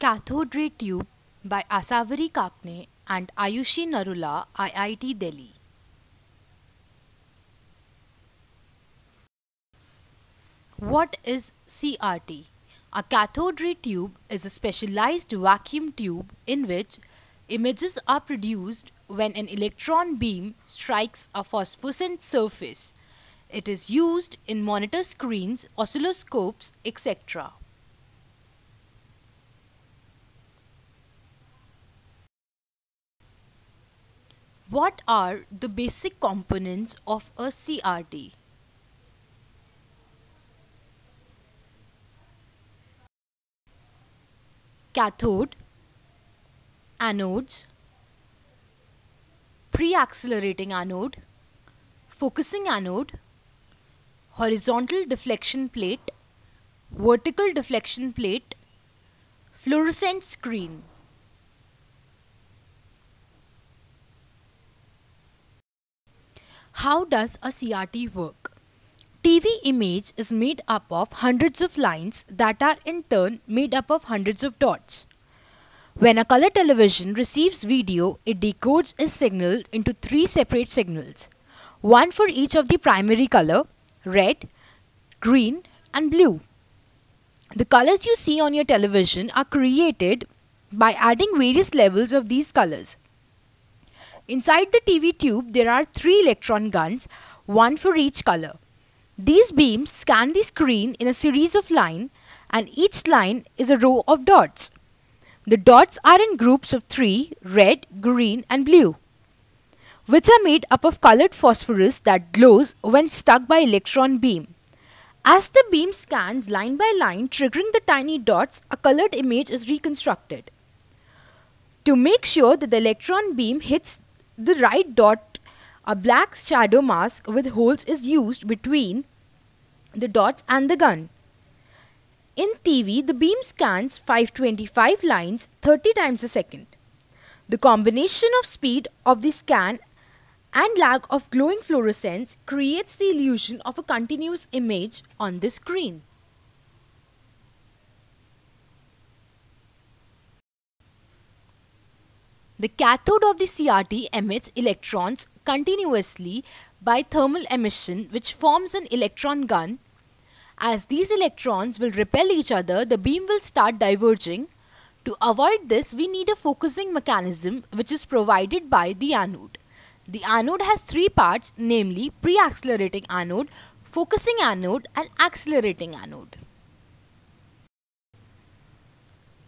Cathode Ray Tube by Asavari Kakne and Ayushi Narula, IIT Delhi. What is CRT? A cathode ray tube is a specialized vacuum tube in which images are produced when an electron beam strikes a phosphorescent surface. It is used in monitor screens, oscilloscopes, etc. What are the basic components of a CRT? Cathode, anodes, pre-accelerating anode, focusing anode, horizontal deflection plate, vertical deflection plate, fluorescent screen. How does a CRT work? TV image is made up of hundreds of lines that are in turn made up of hundreds of dots. When a color television receives video, it decodes its signal into three separate signals, one for each of the primary color, red, green and blue. The colors you see on your television are created by adding various levels of these colors. Inside the TV tube, there are three electron guns, one for each color. These beams scan the screen in a series of lines and each line is a row of dots. The dots are in groups of three, red, green and blue, which are made up of colored phosphorus that glows when struck by electron beam. As the beam scans line by line, triggering the tiny dots, a colored image is reconstructed. To make sure that the electron beam hits the right dot, a black shadow mask with holes is used between the dots and the gun. In TV, the beam scans 525 lines 30 times a second. The combination of speed of the scan and lack of glowing fluorescence creates the illusion of a continuous image on the screen. The cathode of the CRT emits electrons continuously by thermal emission which forms an electron gun. As these electrons will repel each other, the beam will start diverging. To avoid this, we need a focusing mechanism which is provided by the anode. The anode has three parts namely pre-accelerating anode, focusing anode and accelerating anode.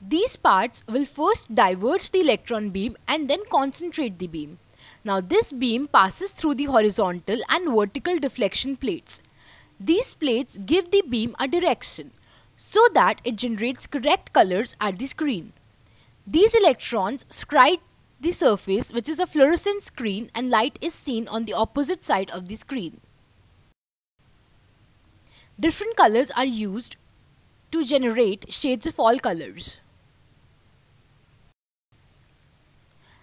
These parts will first diverge the electron beam and then concentrate the beam. Now this beam passes through the horizontal and vertical deflection plates. These plates give the beam a direction so that it generates correct colors at the screen. These electrons stride the surface which is a fluorescent screen and light is seen on the opposite side of the screen. Different colors are used to generate shades of all colors.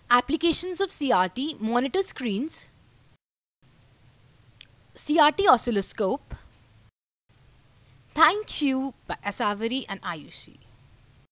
Applications of CRT monitor screens, CRT oscilloscope. Thank you, Asavari and IUC.